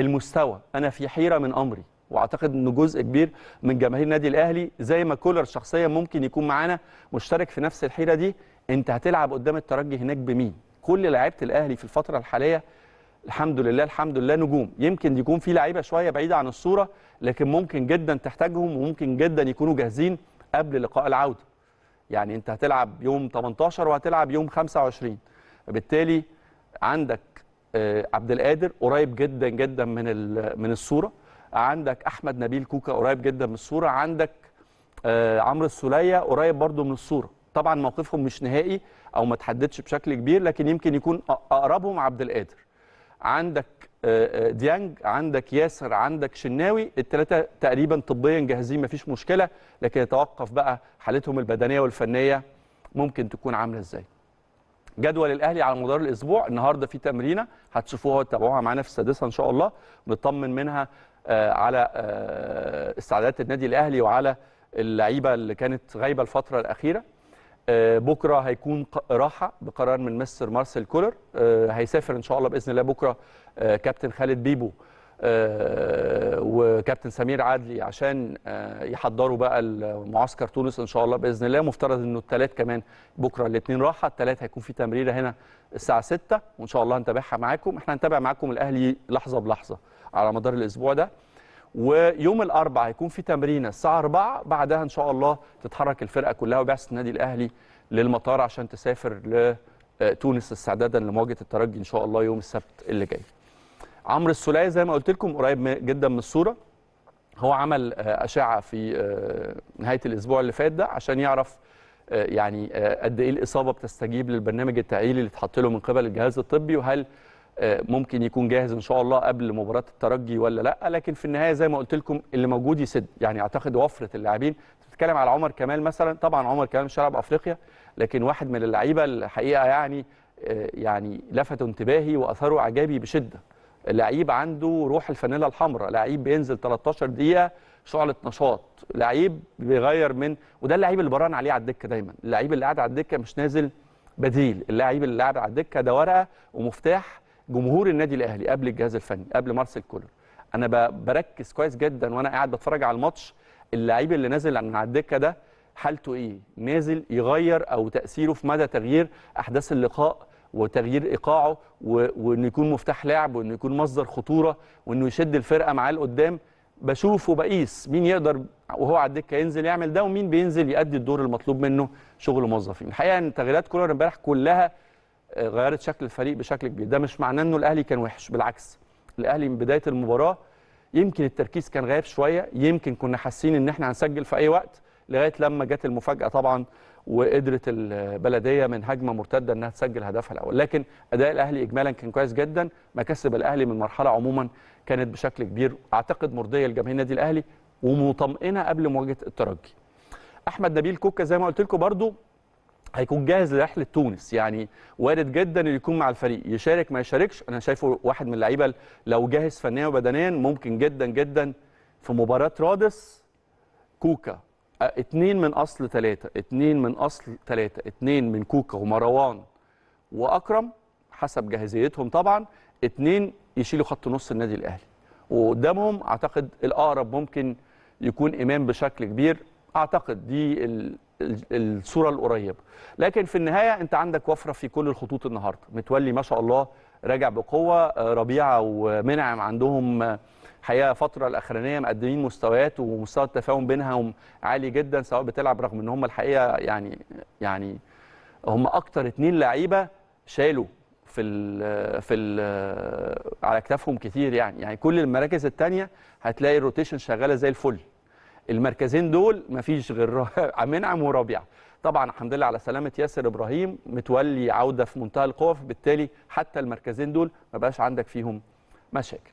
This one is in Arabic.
المستوى انا في حيره من امري واعتقد ان جزء كبير من جماهير النادي الاهلي زي ما كولر شخصيا ممكن يكون معانا مشترك في نفس الحيره دي انت هتلعب قدام الترجي هناك بمين كل لعيبه الاهلي في الفتره الحاليه الحمد لله الحمد لله نجوم يمكن يكون في لعيبه شويه بعيده عن الصوره لكن ممكن جدا تحتاجهم وممكن جدا يكونوا جاهزين قبل لقاء العوده يعني انت هتلعب يوم 18 وهتلعب يوم 25 بالتالي عندك آه، عبد القادر قريب جدا جدا من من الصوره عندك احمد نبيل كوكا قريب جدا من الصوره عندك آه، عمرو السوليه قريب برده من الصوره طبعا موقفهم مش نهائي او ما تحددش بشكل كبير لكن يمكن يكون اقربهم عبد القادر عندك آه، ديانج عندك ياسر عندك شناوي الثلاثه تقريبا طبيا جاهزين مفيش مشكله لكن يتوقف بقى حالتهم البدنيه والفنيه ممكن تكون عامله ازاي جدول الاهلي على مدار الاسبوع النهارده في تمرينه هتشوفوها وتتابعوها معانا في السادسه ان شاء الله نطمن منها آه، على آه، استعدادات النادي الاهلي وعلى اللعيبه اللي كانت غايبه الفتره الاخيره آه، بكره هيكون راحه بقرار من مستر مارسيل كولر هيسافر ان شاء الله باذن الله بكره كابتن خالد بيبو وكابتن سمير عدلي عشان آه، يحضروا بقى معسكر تونس ان شاء الله باذن الله مفترض انه الثلاث كمان بكره الاثنين راحه الثلاث هيكون في تمريره هنا الساعه 6 وان شاء الله هنتابعها معاكم احنا هنتابع معاكم الاهلي لحظه بلحظه على مدار الاسبوع ده ويوم الاربعاء هيكون في تمرينه الساعه 4 بعدها ان شاء الله تتحرك الفرقه كلها وبعثه النادي الاهلي للمطار عشان تسافر لتونس آه، استعدادا لمواجهه الترجي ان شاء الله يوم السبت اللي جاي عمرو السولية زي ما قلت لكم قريب جدا من الصورة هو عمل آه، أشعة في آه، نهاية الأسبوع اللي فات ده عشان يعرف آه، يعني قد إيه الإصابة بتستجيب للبرنامج التأهيلي اللي اتحط له من قبل الجهاز الطبي وهل ممكن يكون جاهز ان شاء الله قبل مباراه الترجي ولا لا لكن في النهايه زي ما قلت لكم اللي موجود يسد يعني اعتقد وفره اللاعبين بتتكلم على عمر كمال مثلا طبعا عمر كمال مش هيلعب افريقيا لكن واحد من اللعيبه الحقيقه يعني يعني لفتوا انتباهي واثروا اعجابي بشده لعيب عنده روح الفانيلا الحمراء لعيب بينزل 13 دقيقه شعله نشاط لعيب بيغير من وده اللعيب اللي بران عليه على الدكه دايما اللعيب اللي قاعد على الدكه مش نازل بديل اللعيب اللي قاعد على الدكه ده ورقه ومفتاح جمهور النادي الاهلي قبل الجهاز الفني قبل مارسيل كولر انا بركز كويس جدا وانا قاعد بتفرج على الماتش اللعيب اللي نازل من على الدكه ده حالته ايه نازل يغير او تاثيره في مدى تغيير احداث اللقاء وتغيير ايقاعه وانه يكون مفتاح لعب وانه يكون مصدر خطوره وانه يشد الفرقه معاه لقدام بشوف وبقيس مين يقدر وهو على الدكه ينزل يعمل ده ومين بينزل يؤدي الدور المطلوب منه شغل موظفين الحقيقه ان تغييرات كولر امبارح كلها آه، غيرت شكل الفريق بشكل كبير ده مش معناه انه الاهلي كان وحش بالعكس الاهلي من بدايه المباراه يمكن التركيز كان غايب شويه يمكن كنا حاسين ان احنا هنسجل في اي وقت لغايه لما جت المفاجاه طبعا وقدرت البلديه من هجمه مرتده انها تسجل هدفها الاول لكن اداء الاهلي اجمالا كان كويس جدا مكاسب الاهلي من المرحله عموما كانت بشكل كبير اعتقد مرضيه لجماهير النادي الاهلي ومطمئنه قبل مواجهه الترجي احمد نبيل كوكا زي ما قلت لكم برده هيكون جاهز لرحله تونس يعني وارد جدا انه يكون مع الفريق يشارك ما يشاركش انا شايفه واحد من اللعيبه لو جاهز فنيا وبدنيا ممكن جدا جدا في مباراه رادس كوكا اتنين من اصل ثلاثه اتنين من اصل ثلاثه اتنين من كوكا ومروان واكرم حسب جاهزيتهم طبعا اتنين يشيلوا خط نص النادي الاهلي وقدامهم اعتقد الاقرب ممكن يكون امام بشكل كبير اعتقد دي الصوره القريبه لكن في النهايه انت عندك وفره في كل الخطوط النهارده متولي ما شاء الله راجع بقوه آه، ربيعه ومنعم عندهم آه، حقيقه الفتره الاخرانيه مقدمين مستويات ومستوى التفاهم بينهم عالي جدا سواء بتلعب رغم ان هم الحقيقه يعني يعني هم اكتر اتنين لعيبه شالوا في الـ في الـ على اكتافهم كتير يعني يعني كل المراكز الثانيه هتلاقي الروتيشن شغاله زي الفل المركزين دول مفيش غير منعم وربيع طبعا الحمد لله على سلامه ياسر ابراهيم متولي عوده في منتهى القوه فبالتالي حتى المركزين دول ما بقاش عندك فيهم مشاكل